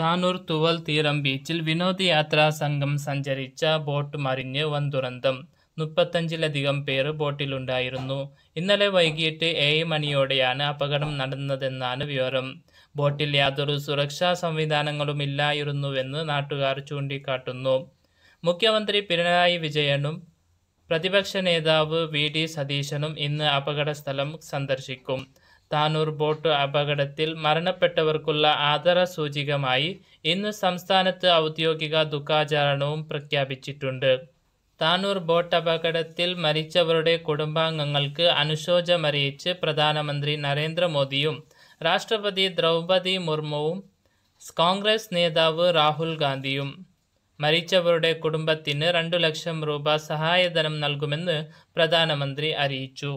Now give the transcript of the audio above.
താനൂർ തുവൽ തീരം ബീച്ചിൽ വിനോദയാത്രാ സംഘം സഞ്ചരിച്ച ബോട്ട് മറിഞ്ഞ് വൻ ദുരന്തം മുപ്പത്തഞ്ചിലധികം പേർ ബോട്ടിലുണ്ടായിരുന്നു ഇന്നലെ വൈകിട്ട് ഏഴ് മണിയോടെയാണ് അപകടം നടന്നതെന്നാണ് വിവരം ബോട്ടിൽ യാതൊരു സുരക്ഷാ സംവിധാനങ്ങളും ഇല്ലായിരുന്നുവെന്ന് നാട്ടുകാർ ചൂണ്ടിക്കാട്ടുന്നു മുഖ്യമന്ത്രി പിണറായി വിജയനും പ്രതിപക്ഷ നേതാവ് വി ഡി സതീശനും ഇന്ന് അപകടസ്ഥലം സന്ദർശിക്കും താനൂർ ബോട്ട് അപകടത്തിൽ മരണപ്പെട്ടവർക്കുള്ള ആദര സൂചികമായി ഇന്ന് സംസ്ഥാനത്ത് ഔദ്യോഗിക ദുഃഖാചരണവും പ്രഖ്യാപിച്ചിട്ടുണ്ട് താനൂർ ബോട്ട് അപകടത്തിൽ മരിച്ചവരുടെ കുടുംബാംഗങ്ങൾക്ക് അനുശോചമറിയിച്ച് പ്രധാനമന്ത്രി നരേന്ദ്രമോദിയും രാഷ്ട്രപതി ദ്രൗപദി മുർമുവും കോൺഗ്രസ് നേതാവ് രാഹുൽ ഗാന്ധിയും മരിച്ചവരുടെ കുടുംബത്തിന് രണ്ടു ലക്ഷം രൂപ സഹായധനം നൽകുമെന്ന് പ്രധാനമന്ത്രി അറിയിച്ചു